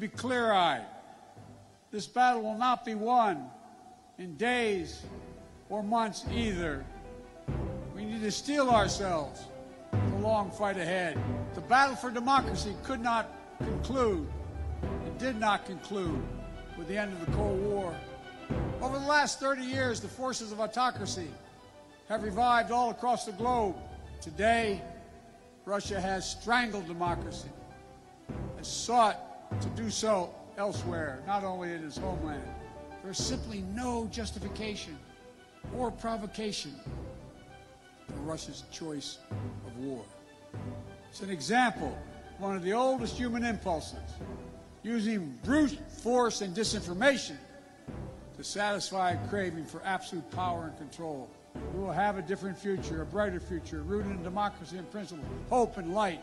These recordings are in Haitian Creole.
be clear eyed. This battle will not be won in days or months either. We need to steel ourselves for the long fight ahead. The battle for democracy could not conclude, it did not conclude with the end of the Cold War. Over the last 30 years, the forces of autocracy have revived all across the globe. Today, Russia has strangled democracy, has sought to do so elsewhere, not only in his homeland. There's simply no justification or provocation for Russia's choice of war. It's an example, one of the oldest human impulses, using brute force and disinformation to satisfy a craving for absolute power and control. We will have a different future, a brighter future, rooted in democracy and principle, hope and light.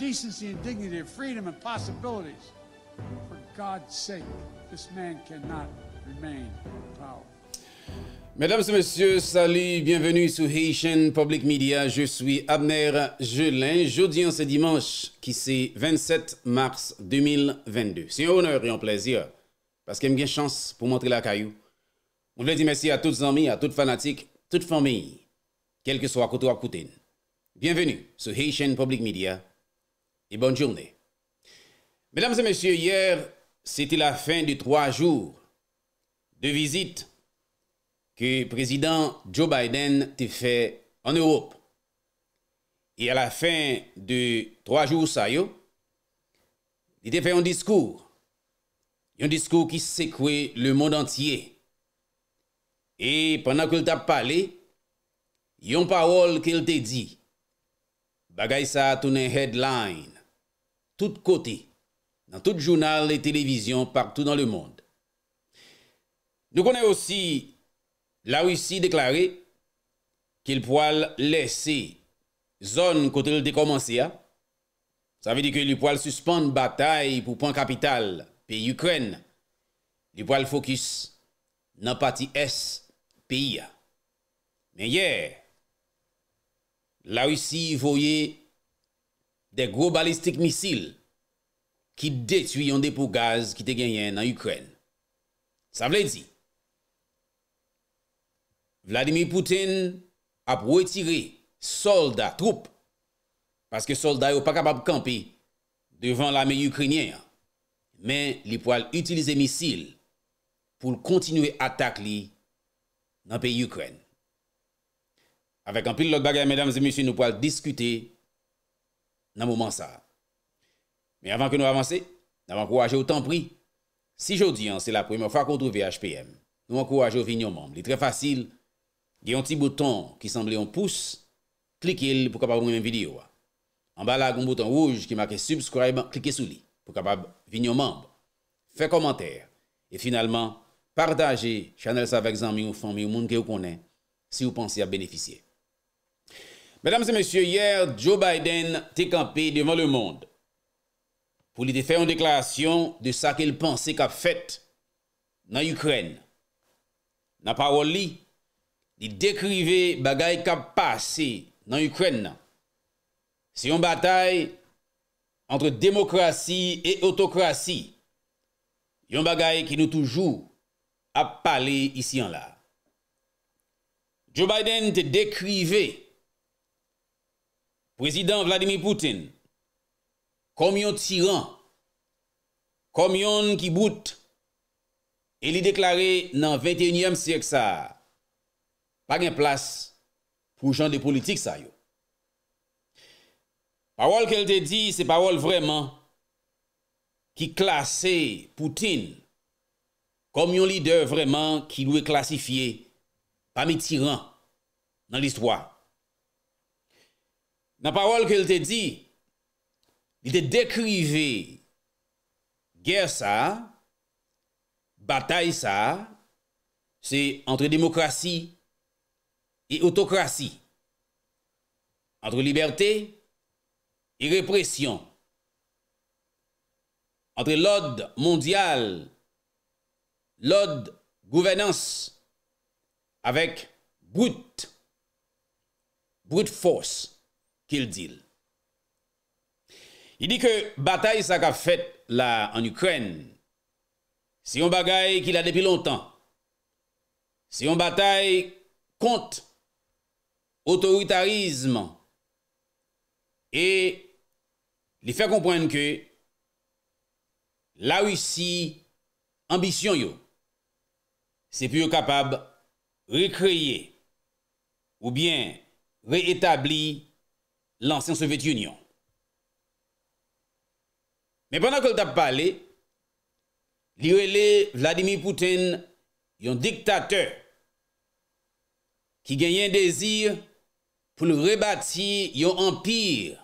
and dignity freedom and possibilities. For God's sake, this man cannot remain in power. Mesdames et messieurs, salut, bienvenue sur Haitian Public Media. Je suis Abner Jelin. Jeudi, ce dimanche, qui c'est 27 mars 2022. C'est un honneur et un plaisir, parce y a une chance pour montrer la caillou. On vous dire merci à tous les amis, à toutes fanatiques, toute famille, quel que soit à côté à côté. Bienvenue sur Haitian Public Media. E bon jounè. Mesdames et messieurs, yèr, sèti la fèn di troa jour de vizit ke prezident Joe Biden te fè en Europe. E a la fèn di troa jour sa yo, di te fè yon diskour. Yon diskour ki sèkwe le moun entye. E pwennan kou lta pale, yon pawol ke lte di, bagay sa toune head line tout kote, nan tout jounal le televizyon partou nan le monde. Nou konen osi la russi deklare ki l poal lese zon kote l dekomanse ya. Sa ve di ki l poal suspande batay pou pon kapital pe Ukren. L poal fokus nan pati es pe ya. Men ye, la russi voye de gro balistik misil ki detuy yon depo gaz ki te genyen nan Ukren. Sa vle di. Vladimir Putin ap wetiri soldat, troupe, paske soldat yo pa kapab kampe devan l'ame Ukrenyen. Men li po al utilize misil pou l kontinue atak li nan pe Ukren. Awek an pil lòk bagay, medam zi misil nou po al diskute nan mouman sa. Men avan ke nou avanse, nan mou ankouwaje ou tan pri, si jodi an, se la preme fwa kontrouve HPM, nou ankouwaje ou vinyo mamb. Li tre fasil, gen yon ti bouton ki sanble yon pousse, klike li pou kapab woy men video wa. An bala gen bouton wouj ki make subscribe, klike sou li pou kapab vinyo mamb. Fe komantere. E finalman, partaje chanel sa vek zanmi ou fany ou mounke ou konen, si ou panse a beneficye. Mesdames et messieurs, hier Joe Biden te kampe devant le monde pou li te fè en deklarasyon de sa ke l'pensé kap fèt nan Ukren. Na parol li, li dekrive bagay kap pasè nan Ukren nan. Se yon batay entre demokrasi et autokrasi, yon bagay ki nou toujou ap pale isi an la. Joe Biden te dekrive Prezident Vladimir Poutine, komyon tiran, komyon ki bout, e li deklare nan 21e siyek sa, pa gen plas pou jan de politik sa yo. Parol ke l te di, se parol vreman ki klasse Poutine komyon lider vreman ki lou e klasifiye pa mi tiran nan l'histoire. nan parol ke l te di, l te dekrive ger sa, batay sa, se entre demokrasi et autokrasi, entre liberté et repression, entre l'ode mondial, l'ode gouvernance, avec brute, brute force, Kil dil. Il dit ke bataye sa ka fèt la en Ukraine, si yon bagaye ki la depi lontan, si yon bataye kont autoritarizman, e li fè komprenn ke la russi ambisyon yo, se pi yo kapab rekreye ou bien reetabli lansen Sovet Union. Me pandan kol tap pale, liwele Vladimir Poutine yon diktate ki genye yon dezir pou nou rebati yon empire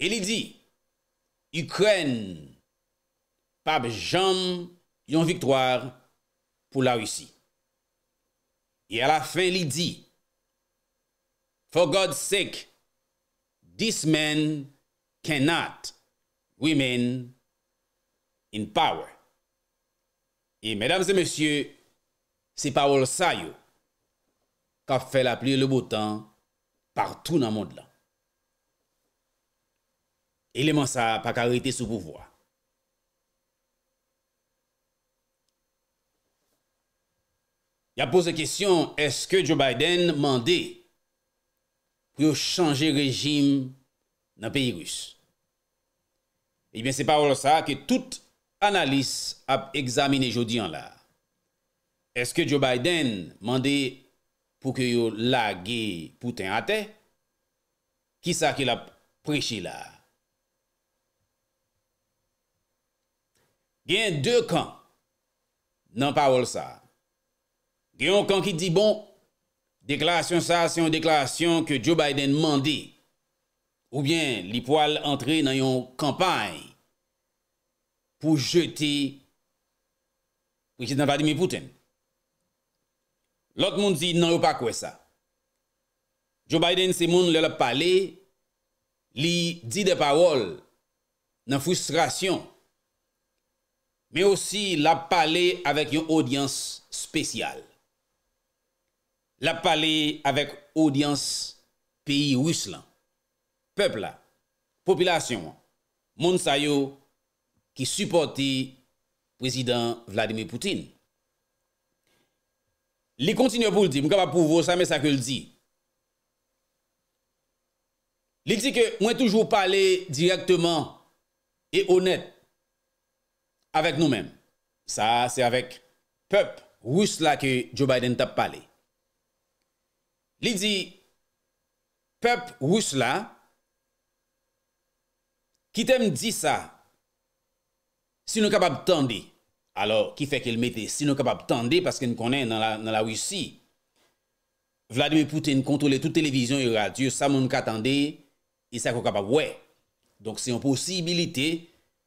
e li di, Ukwene, pab jom yon viktwar pou la Wisi. E ala fe li di, For God's sake, this man cannot remain in power. Et mesdames et messieurs, c'est pas au saillot qu'a fait la pluie le beau temps partout nan monde-là. Et l'émence a pas carité sous-pouvoir. Ya pose question, est-ce que Joe Biden mandé pou yo chanje rejim nan peyi rus. Ebyen eh se pa wol sa ke tout analis ap examine jodi an la. Eske Joe Biden mande pou ke yo lage pouten ate? Ki sa ke la prechi la? Gen de kan nan pa wol sa. Gen yon kan ki di bon, Deklarasyon sa se yon deklarasyon ke Joe Biden mandi ou bien li po al entre nan yon kampay pou jete wikit nan Vladimir Pouten. Lot moun di nan yo pa kwe sa. Joe Biden se moun le la pale, li di de pawol nan fustrasyon, me osi la pale avek yon audyans spesyal. la pale avek odians peyi wis lan. Pepla, popilasyon, moun sayo ki suporti prezident Vladimir Poutine. Li kontinyo pou l di, mou ka pa pou vò, sa me sa ke l di. Li di ke mwen toujou pale direktman e honet avek nou men. Sa se avek pep wis la ke Joe Biden tap pale. Li di, pep wous la, ki tem di sa, si nou kapap tande, alor ki fe ke l mette, si nou kapap tande, paske nou konen nan la wous si, Vladimir Poutine kontrole tout televizyon yon radyo, sa moun ka tande, yon sa kou kapap wè. Donk se yon posibilite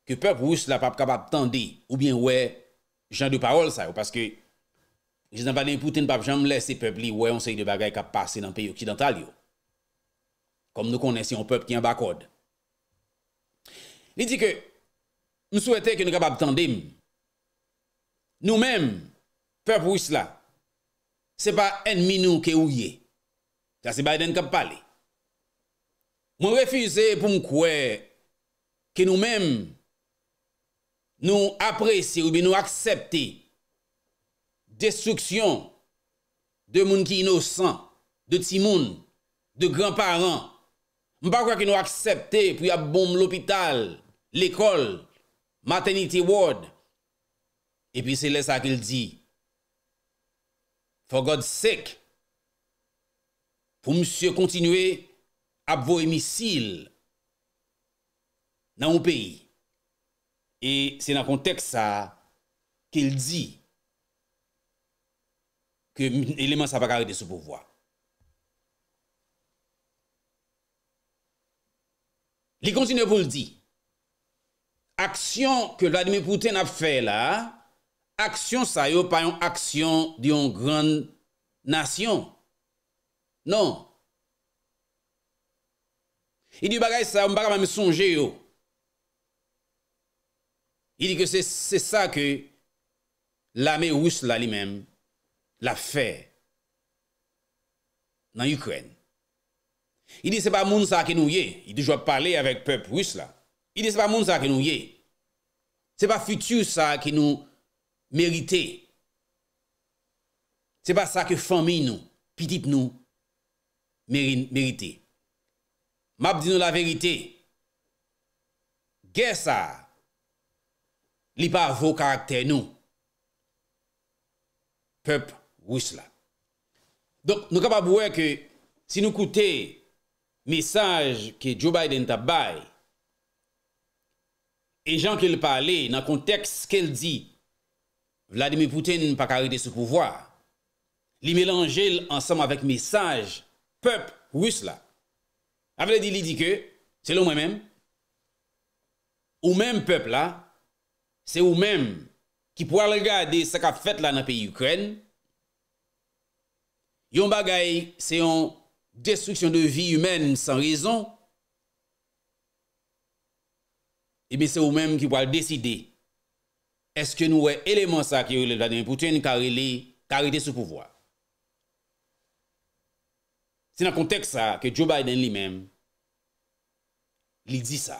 ke pep wous la pap kapap tande, ou bien wè jan de parol sa, ou paske, Je zan pa de yon pouten pa jom lese pepli wè yon se yon bagay ka pase nan peyo ki dantal yo. Kom nou konen si yon pep ki yon bakod. Li di ke, nou souwete ke nou kapap tendim. Nou men, pep wis la, se pa enminou ke ou ye. Ja se Biden kap pale. Mwen refuse pou mkwe ke nou men nou apresi ou bi nou aksepti Destruksyon De moun ki inosan De timoun De granparen Mpa kwa ki nou aksepte Pou ya bom l'opital L'ekol Maternity ward E pi se lè sa ke l di For God's sake Pou msye kontinue A pou emisil Nan ou peyi E se nan konteks sa Ke l di ke eleman sa pa kare de sou pouvoi. Li kontine pou l di, aksyon ke lwa di me pouten ap fè la, aksyon sa yo pa yon aksyon di yon gran nasyon. Non. I di bagay sa, mba kama me sonje yo. I di ke se sa ke la me wous la li menm, la fè nan Ukren. I de se pa moun sa ke nou ye, i de jwa pale avèk pèp rus la, i de se pa moun sa ke nou ye, se pa futu sa ke nou merite, se pa sa ke fami nou, pitip nou, merite. Mab di nou la verite, merite. Gè sa, li pa vò karakter nou, pèp wous la. Don, nou ka pa bouwe ke, si nou koute, mesaj ke Joe Biden tabay, en jan ke le pale, nan konteks ke el di, Vladimir Poutine pa karide se pouvoi, li melange l ansam avek mesaj, pep wous la. Avle di li di ke, selon mwen men, ou men pep la, se ou men, ki pouwa regade se ka fet la nan pe yukren, yon bagay se yon destriksyon de vi yomen san rezon, ebe se ou menm ki wale deside eske nou we eleman sa ki yon le danen pou ten karite sou pouvoi. Se nan kontek sa ke Joe Biden li menm, li di sa.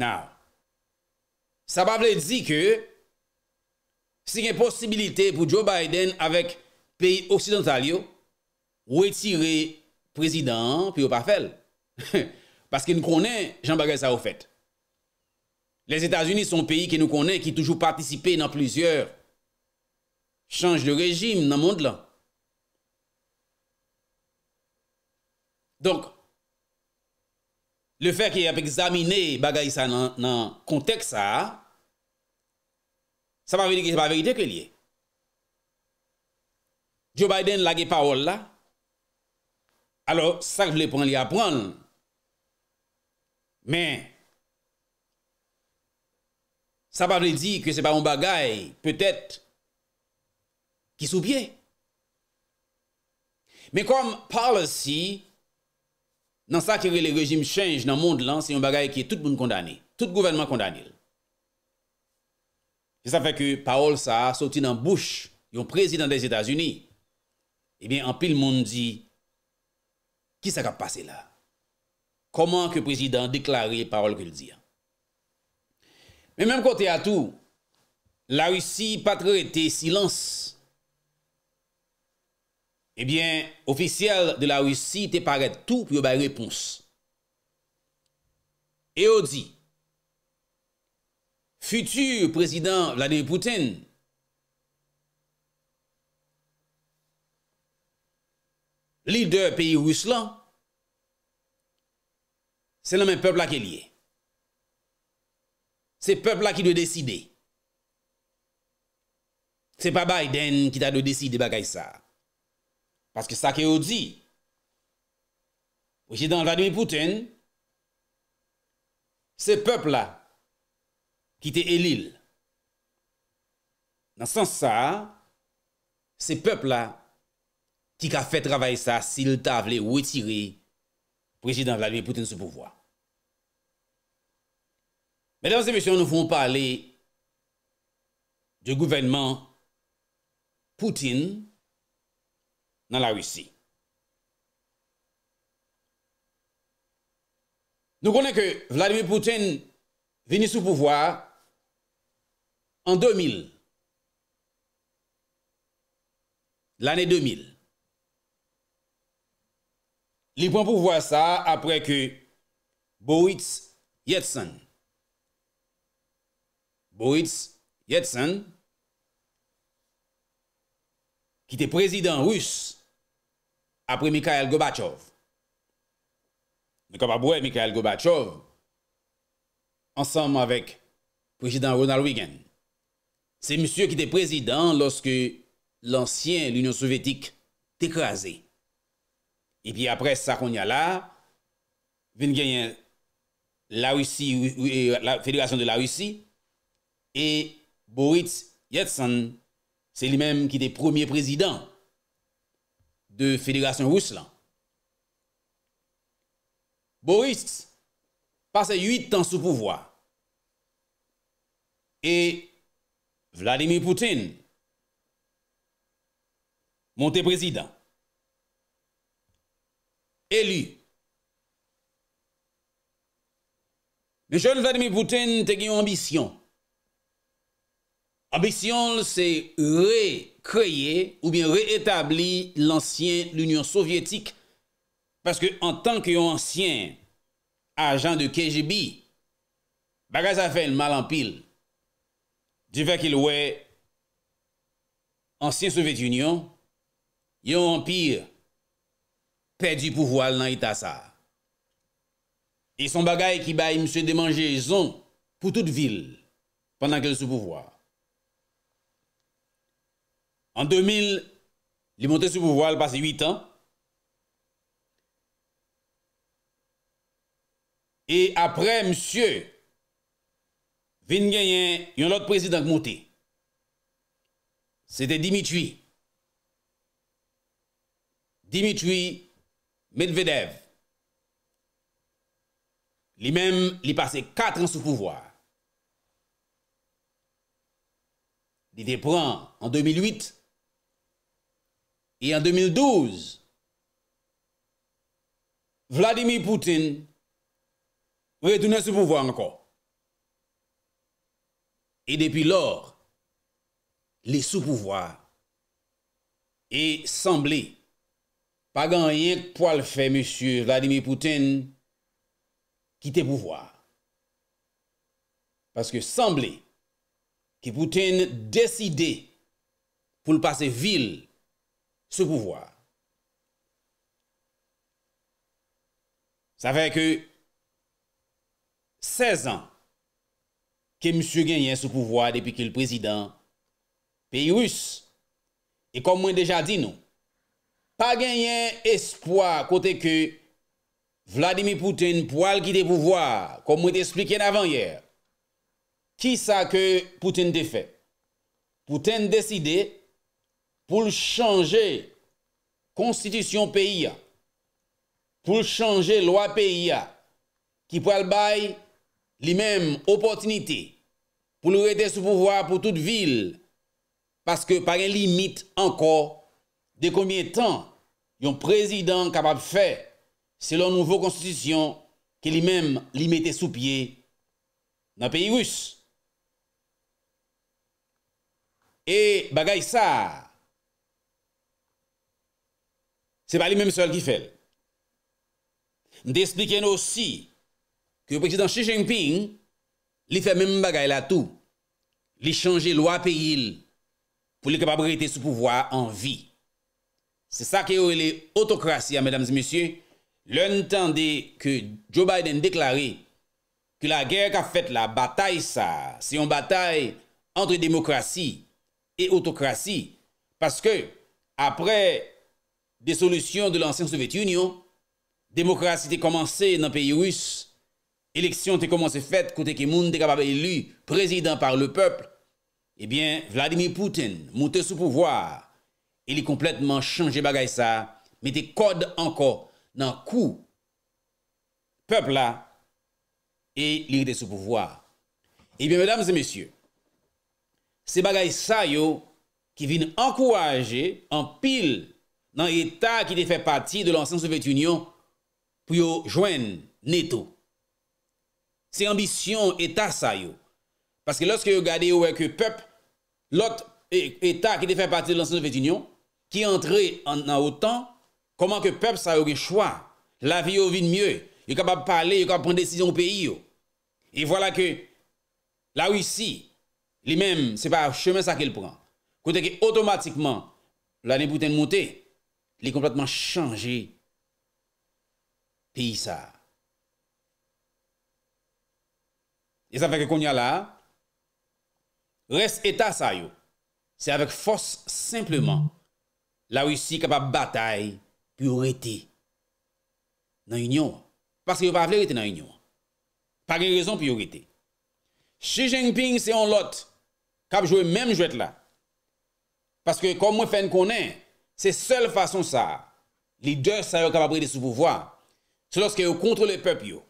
Nou, sa pa vle di ke se gen posibilite pou Joe Biden avek peyi occidental yo, ou etire prezidant, pi ou pa fel. Paske nou konen, jan bagay sa ou fet. Les Etats-Unis son peyi ki nou konen, ki toujou patisipe nan plizier chanj de rejim nan mond la. Donk, le fey ki ap examine bagay sa nan kontek sa, sa pa verite ke liye. Joe Biden lage paol la, alo, sa vle pou an li apran, men, sa pa vle di ke se pa un bagay, petet, ki sou bie. Men kom, policy, nan sa ki re le rejim chenj nan moun lan, se yon bagay ki e tout moun kondani, tout gouvenman kondani. Se sa fe ke paol sa, soti nan bouch, yon prezident des Etats-Unis, Ebyen, anpil moun di, ki sa ka pase la? Koman ke prezidant deklare parol ke l diyan? Men mèm kote a tou, la russi patre te silans. Ebyen, eh ofisyel de la russi te pare tout pou yo bay repons. Eyo di, futur prezidant Vladimir Poutine, L'il de peyi Wisslan, se lomen pepl la ke liye. Se pepl la ki de deside. Se pa Biden ki ta de deside bagay sa. Paske sa ke ou di. Ou jè dan Vladimir Pouten, se pepl la ki te elil. Nan sans sa, se pepl la ki ka fè travè sa si l ta vlè wè tirè prejidant Vladimir Poutine sou pouvoi. Mèdèm se mèsyon nou foun pàlè de gouvenman Poutine nan la wè si. Nou konè ke Vladimir Poutine vini sou pouvoi an 2000. L'anè 2000. Il prend voir ça après que Boris Yetson Boris Yeltsin, qui était président russe après Mikhail mais Nous capable Mikhail Gorbachev, ensemble avec le président Ronald Reagan. C'est monsieur qui était président lorsque l'ancien Union soviétique écrasée. E pi apre sa kon ya la, vin genye euh, la federasyon de la Roussi, e Boris Yatsen, se li menm ki de premier prezident de federasyon Roussland. Boris pase 8 ans sou pouvoi, e Vladimir Poutine monte prezident. Elu. Mè chèl Vladimir Pouten te gen yon ambisyon. Ambisyon se re-kreye ou bien re-etabli l'ansyen l'Union Sovyetik. Paske an tanke yon ansyen ajan de KGB, baga sa fèl mal ampil. Di fèk yon wè ansyen Sovyet Union, yon empire, pe di pouvoil nan ita sa. E son bagay ki bay msye demanje zon pou tout vil pandan ke l sou pouvoil. An 2000, li monte sou pouvoil pase 8 an. E apre msye vin ganyen yon lot prezidank monte. Sete Dimitri. Dimitri Medvedev, lui-même, il passé quatre ans sous pouvoir. Il déprend en 2008 et en 2012. Vladimir Poutine retourne sous pouvoir encore. Et depuis lors, les sous-pouvoirs et semblé pa ganyen pou al fè M. Vladimir Poutine kite pouvwa. Paske sanble ki Poutine deside pou l'pase vil se pouvwa. Sa fè ke 16 an ke M. ganyen se pouvwa depi ki l prezident peyi rus e kom mwen deja di nou pa genyen espwa kote ke Vladimir Poutine pou al ki de pouvoi, kom mwen te esplike yon avan yer. Ki sa ke Poutine te fe? Poutine decide pou l chanje konstitisyon peyi ya, pou l chanje lwa peyi ya, ki pou al bay li menm opotinite, pou l rete sou pouvoi pou tout vil, paske pa genye limit anko yon de koumye tan yon prezidant kapap fè se lò nouvo konstitusyon ke li mèm li mette sou pye nan peyi rous. E bagay sa, se pa li mèm sou al ki fè. M de esplikè nou si ke yon prezidant Xi Jinping li fè mèm bagay la tou, li chanje lwa peyi pou li kapap rete sou pouvoi an vi. Se sa ke oure le otokrasi a, mesdames et messieurs, l'entendé ke Joe Biden deklaré ke la gère ka fèt la bataille sa, se yon bataille entre demokrasi et otokrasi, paske apre desolusyon de l'ancien Sovet Union, demokrasi te komanse nan peyi rus, eleksyon te komanse fèt kote ke moun dekabab elu prezidant par le pepl, ebyen eh Vladimir Pouten moutè sou pouvoar e li kompletman chanje bagay sa, mette kod anko nan kou, pepl la, e li de sou pouvoar. E eh bien, mesdames et messieurs, se bagay sa yo, ki vin ankouwaje, an pil nan etat ki te fè pati de lansan soufèd union, pou yo jwen neto. Se ambisyon etat sa yo, paske loske yo gade yo wek yo pep, lot etat ki te fè pati de lansan soufèd union, ki entre an an otan, koman ke pep sa yo ge chwa, la vi yo vin mye, yo kapap pale, yo kapap pren desizyon ou peyi yo. E vwala ke, la ou si, li men, se pa cheme sa ke l pran, kote ke otomatikman, la ne puten mouten, li kompletman chanje, ki pi sa. E sa feke kon ya la, res etas a yo, se avek fos simplement, la russi kap ap batay, pi ou rete, nan yon, paske yon pa avle rete nan yon, pa gen rezon pi ou rete, si jenping se an lot, kap jowe menm jwet la, paske kom mwen fen konen, se sol fason sa, li de sa yo kap ap rete sou pouvoi, se loske yo kontro le pep yo,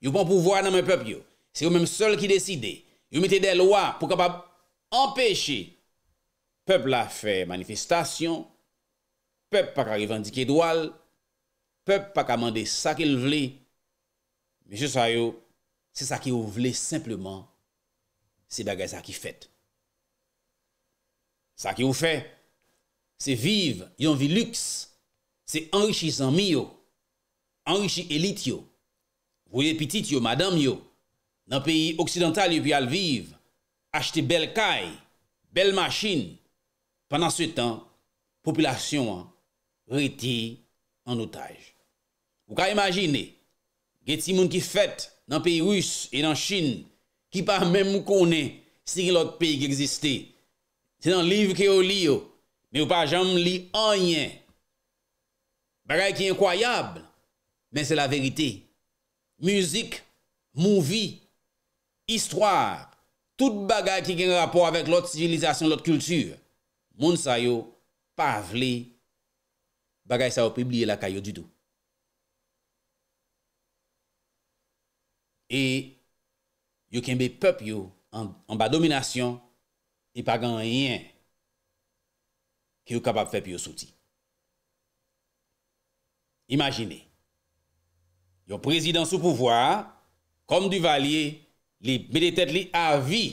yo bon pouvoi nan men pep yo, se yo menm sol ki deside, yo mette de loa pou kap ap empeshe, pep la fe manifestasyon, Peb pa ka revendikye dwal. Peb pa ka mande sa ke l vle. Mise sa yo, se sa ke yo vle simplement, se bagay sa ki fet. Sa ke yo fe, se viv, yon vi luks. Se enrişi san mi yo. Enrişi elit yo. Vouye pitit yo, madam yo. Nan peyi oksidental yo pi al viv. Aşte bel kay, bel machin. Pendan se tan, populasyon an. Reti an otaj. Ou ka imagine, gen ti moun ki fet nan peyi rus e nan Chin, ki pa men mou konen, si gen lot peyi ki egziste. Se nan liv ki yo li yo, men ou pa jam li anyen. Bagay ki yon kwayab, men se la verite. Muzik, mouvi, istwa, tout bagay ki gen rapor avèk lot sivilizasyon, lot kultur, moun sa yo pavli moun. bagay sa ou pe bliye lakay yo didou. E, yo kenbe pep yo, an ba dominasyon, e pa gan reyen, ki yo kapap fep yo souti. Imagine, yo prezident sou pouvoar, kom du valye, li beletet li avi,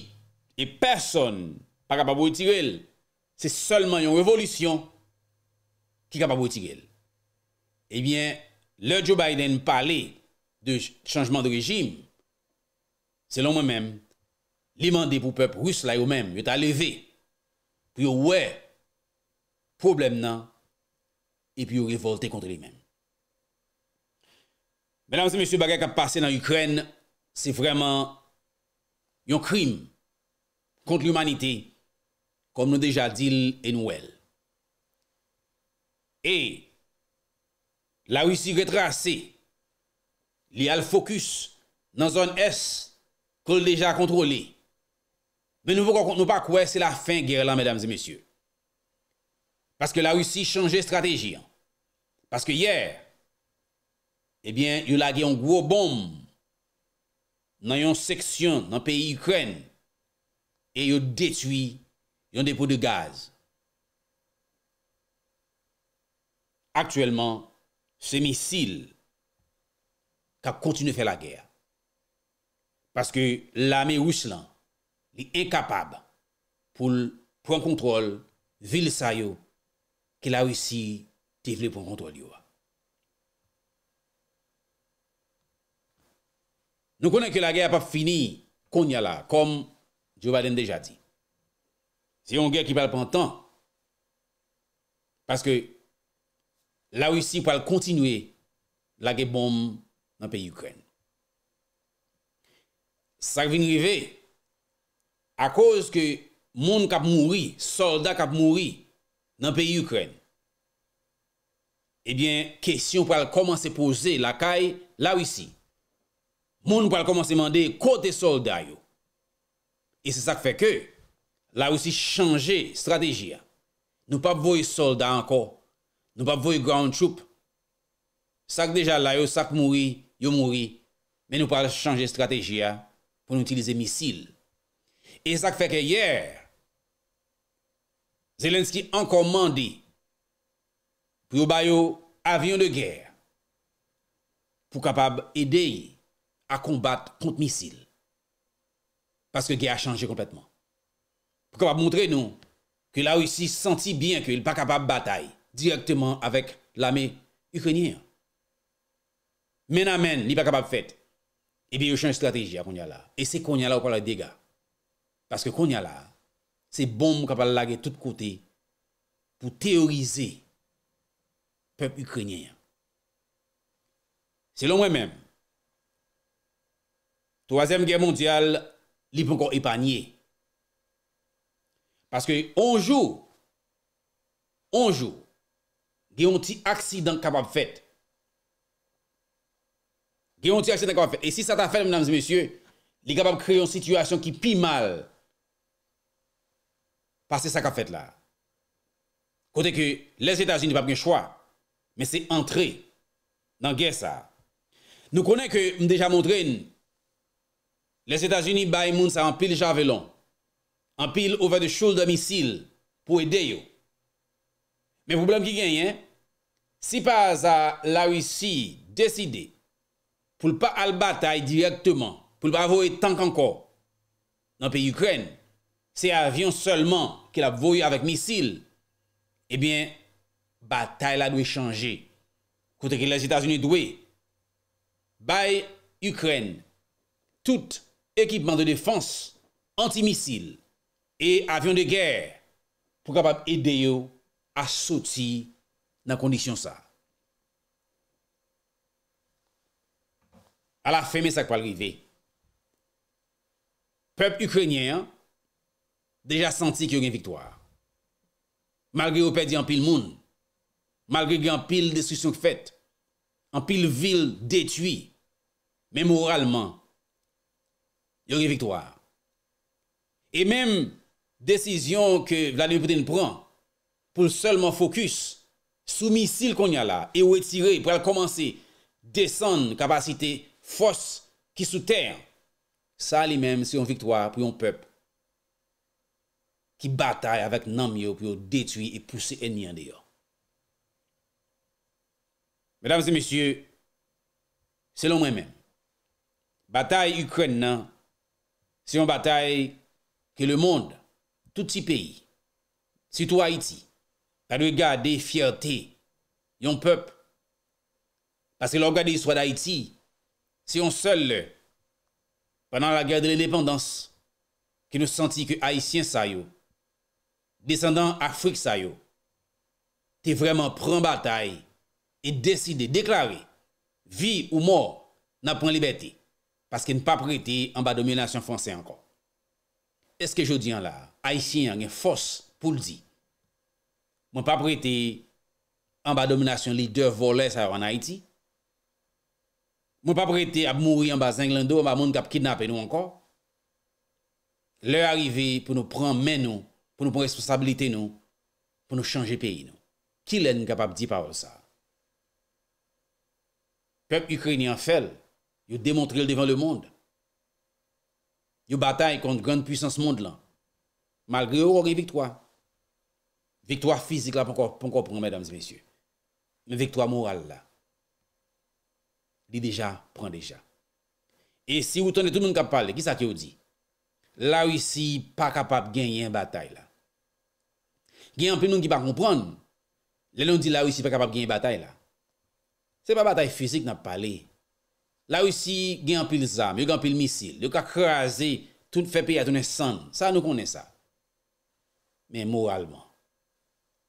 e person, pa kapap ou itirel, se solman yo revolisyon, ki ka pa pou iti gel. Ebyen, lè Joe Biden pale de chanjman de rejim, selon mè mèm, lèman de pou pep rus la yo mèm yo ta leve, pou yo wè problem nan e pou yo revolte kontre lè mèm. Mènam se mèsyou bagèk a pase nan Ukren, se vreman yon krim kontre l'umanite kom nou deja dil en nou el. E, la russi vre trase, li al fokus nan zon S kol deja kontrole. Men nou kon kont nou pa kwe se la fin gire lan, mesdames e mesye. Paske la russi chanje strategi. Paske yer, ebyen, yon la diyon gwo bom nan yon seksyon nan peyi Ukren. E yon detui yon depo de gaz. aktuellement, se misil ka kontine fè la gè. Paske l'ame Ruslan, li e kapab pou l'pon kontrol vil sa yo ke la wisi te vle pon kontrol yo. Nou konen ke la gè pa fini konya la, kom Djovalen deja di. Se yon gè ki pal pen tan, paske la wisi pou al kontinwe lage bom nan pe Ukren. Sa k vini vive, a koz ke moun kap mouri, solda kap mouri, nan pe Ukren, ebyen, kesyon pou al komanse pose lakay la wisi. Moun pou al komanse mande kote solda yo. E se sa k feke, la wisi chanje strategya. Nou pap voye solda anko, Nou pa voy ground troop. Sak deja la yo, sak mouri, yo mouri. Men nou pa chanje strategia pou nou utilize misil. E sak feke yer, Zelenski ankomandi pou yo bayo avyon de ger. Pou kapab ede yi a kombat kont misil. Paske ger a chanje kompletman. Pou kapab montre nou ke la ou yisi santi bien ke yil pa kapab batayi. direktèman avèk l'ame Ukrenyen. Men a men, li pa kapap fèt, e bi yo chanj strategi a Konya la. E se Konya la ou kwa la dega. Paske Konya la, se bom kapal lage tout kote pou teorize pep Ukrenyen. Se lomwe men, 3èm gen mondial, li pou kon epanye. Paske onjou, onjou, Geronti aksidant kapap fèt. Geronti aksidant kapap fèt. Et si sa ta fèl, mnames et messieurs, li kapap kreyon situasyon ki pi mal pase sa kapap fèt la. Kote ke, les Etats-Unis pa prie chwa, men se entre nan gè sa. Nou konè ke mdèja montren, les Etats-Unis bay moun sa an pil jarvelon, an pil ouve de choul de misil pou edè yo. Men pou blanm ki genyen, si pa aza la Risi deside pou l pa al batay direktman, pou l pa avoye tank anko, nan pe Ukren, se avyon selman ki l ap voye avèk misil, ebyen, eh batay la dwe chanje, kote ki la Jitasyon dwe. Bay Ukren, tout ekipman de defans anti-misil e avyon de ger pou kap ap ede yo a soti nan kondisyon sa. A la fèmè sa kwa l'rivé, pep Ukrenyen deja santi ki yon gen viktoar. Malgrè ou pè di an pil moun, malgrè gen an pil de sisyon k fèt, an pil vil detui, men moralman, yon gen viktoar. E menm desisyon ke vla l'Evipoten pran, pou selman fokus sou misil kon ya la, e ou etire pou al komanse desan kapasite fos ki sou ter, sa li menm si yon viktoar pou yon pep ki batay avèk nanm yo pou yo detwi e pousse ennyan de yo. Medanm se misye, selon mwen menm, batay Ukren nan, si yon batay ke le mond, touti peyi, sitou Haiti, la dewe gade fierté yon pep. Pase lor gade yiswa d'Haïti, si yon sel, panan la gade de l'independans, ki nou senti ki Haitien sayo, descendant Afrik sayo, te vreman pran batay e deside deklare vi ou mor na pran libète paske n'pa prite an ba dominasyon fransè ankon. E skè jodi an la, Haitien yon gen fos pou l'di Mwen pa prete amba dominasyon lideur volè sa yo an Haiti. Mwen pa prete ap mouri amba Zenglindo, mwen pa moun kap kidnapè nou anko. Le arrivé pou nou pran men nou, pou nou pon responsabilité nou, pou nou chanje peyi nou. Ki lè n'kap ap di pa wè sa? Peb Ukreni an fel, yo demontre l devan le moun. Yo batay kont grand pwisans moun lan. Malgré yo ori vitwa. Viktoa fizik la pon ko proun, mesdames et messieurs. Men, viktoa moral la. Di deja, proun deja. E si ou tounen tout moun kap pale, ki sa ki ou di? La ou si pa kapap genyen batay la. Genyen pi moun ki pa komproun. Le loun di la ou si pa kapap genyen batay la. Se pa batay fizik na pale. La ou si genyen pi l'zame, yo genyen pi l'misil, yo ka krasi tout fepe atounen san. Sa nou konen sa. Men, moralman,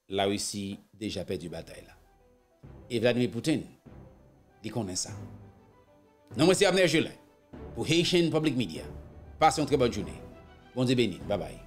la ou si deja pe du batay la. Evladime Poutin di konen sa. Non mwese Avner Jelin pou Haitian Public Media. Pase yon tre bon jouni. Bon zi benin. Babay.